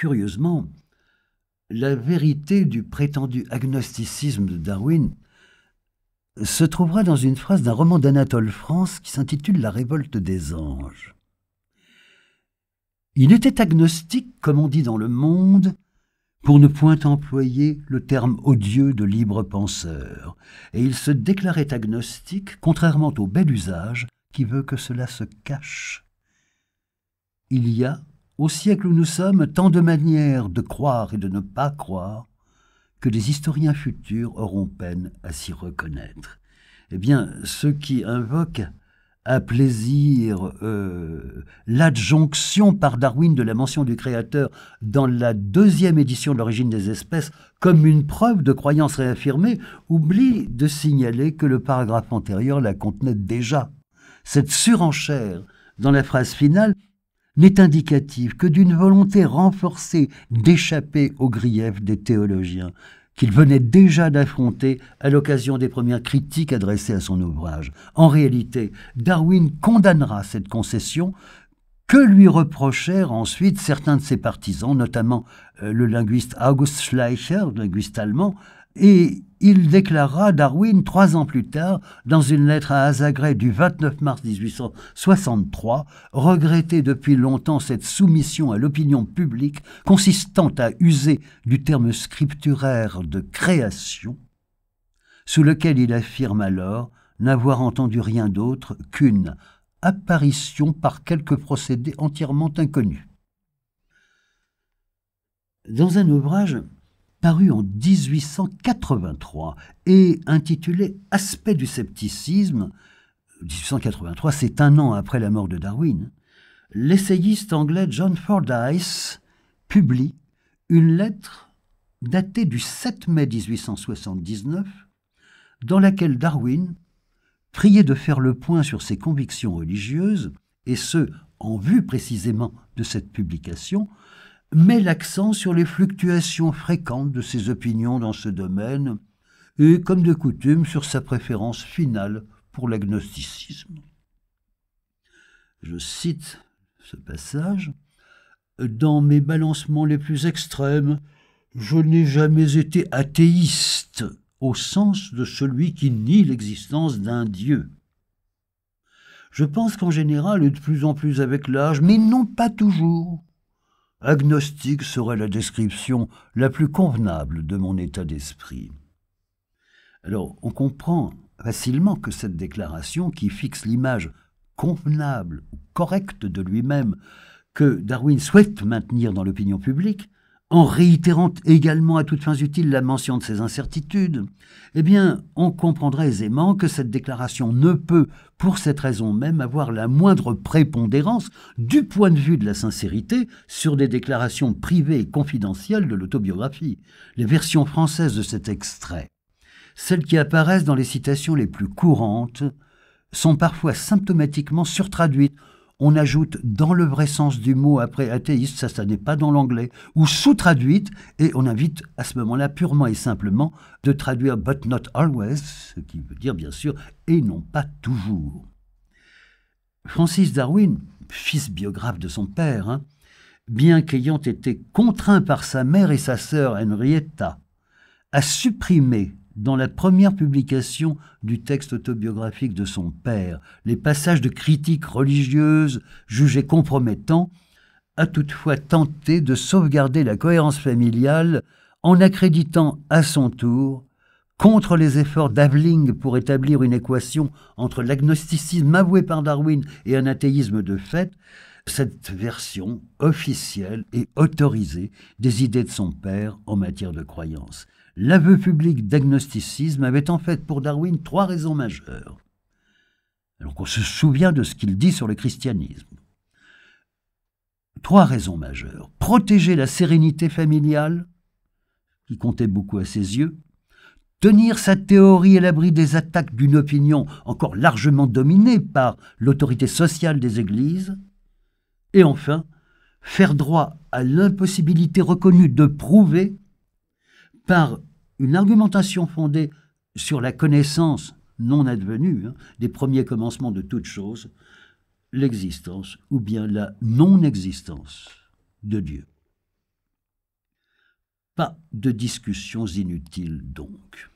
curieusement, la vérité du prétendu agnosticisme de Darwin se trouvera dans une phrase d'un roman d'Anatole France qui s'intitule La révolte des anges. Il était agnostique, comme on dit dans le monde, pour ne point employer le terme odieux de libre penseur, et il se déclarait agnostique, contrairement au bel usage qui veut que cela se cache. Il y a, au siècle où nous sommes, tant de manières de croire et de ne pas croire que les historiens futurs auront peine à s'y reconnaître. Eh bien, ceux qui invoquent à plaisir euh, l'adjonction par Darwin de la mention du Créateur dans la deuxième édition de l'origine des espèces comme une preuve de croyance réaffirmée, oublie de signaler que le paragraphe antérieur la contenait déjà. Cette surenchère dans la phrase finale n'est indicative que d'une volonté renforcée d'échapper aux griefs des théologiens qu'il venait déjà d'affronter à l'occasion des premières critiques adressées à son ouvrage. En réalité, Darwin condamnera cette concession que lui reprochèrent ensuite certains de ses partisans, notamment euh, le linguiste August Schleicher, linguiste allemand, et il déclara Darwin trois ans plus tard, dans une lettre à Azagré du 29 mars 1863, regretter depuis longtemps cette soumission à l'opinion publique consistant à user du terme scripturaire de création, sous lequel il affirme alors n'avoir entendu rien d'autre qu'une apparition par quelque procédé entièrement inconnu. Dans un ouvrage paru en 1883 et intitulé Aspect du scepticisme, 1883, c'est un an après la mort de Darwin, l'essayiste anglais John Fordyce publie une lettre datée du 7 mai 1879 dans laquelle Darwin priait de faire le point sur ses convictions religieuses, et ce, en vue précisément de cette publication, met l'accent sur les fluctuations fréquentes de ses opinions dans ce domaine et, comme de coutume, sur sa préférence finale pour l'agnosticisme. Je cite ce passage. Dans mes balancements les plus extrêmes, je n'ai jamais été athéiste au sens de celui qui nie l'existence d'un Dieu. Je pense qu'en général, et de plus en plus avec l'âge, mais non pas toujours, Agnostique serait la description la plus convenable de mon état d'esprit. Alors, on comprend facilement que cette déclaration, qui fixe l'image convenable ou correcte de lui-même que Darwin souhaite maintenir dans l'opinion publique, en réitérant également à toutes fins utiles la mention de ces incertitudes, eh bien, on comprendrait aisément que cette déclaration ne peut, pour cette raison même, avoir la moindre prépondérance du point de vue de la sincérité sur des déclarations privées et confidentielles de l'autobiographie, les versions françaises de cet extrait. Celles qui apparaissent dans les citations les plus courantes sont parfois symptomatiquement surtraduites on ajoute dans le vrai sens du mot après athéiste, ça, ça n'est pas dans l'anglais, ou sous-traduite, et on invite à ce moment-là purement et simplement de traduire but not always, ce qui veut dire bien sûr et non pas toujours. Francis Darwin, fils biographe de son père, hein, bien qu'ayant été contraint par sa mère et sa sœur Henrietta à supprimer dans la première publication du texte autobiographique de son père, les passages de critiques religieuses jugés compromettants, a toutefois tenté de sauvegarder la cohérence familiale en accréditant à son tour, contre les efforts d'Aveling pour établir une équation entre l'agnosticisme avoué par Darwin et un athéisme de fait, cette version officielle et autorisée des idées de son père en matière de croyance. L'aveu public d'agnosticisme avait en fait pour Darwin trois raisons majeures. Alors on se souvient de ce qu'il dit sur le christianisme. Trois raisons majeures. Protéger la sérénité familiale, qui comptait beaucoup à ses yeux, tenir sa théorie à l'abri des attaques d'une opinion encore largement dominée par l'autorité sociale des églises, et enfin, faire droit à l'impossibilité reconnue de prouver, par une argumentation fondée sur la connaissance non advenue hein, des premiers commencements de toute chose, l'existence ou bien la non-existence de Dieu. Pas de discussions inutiles donc.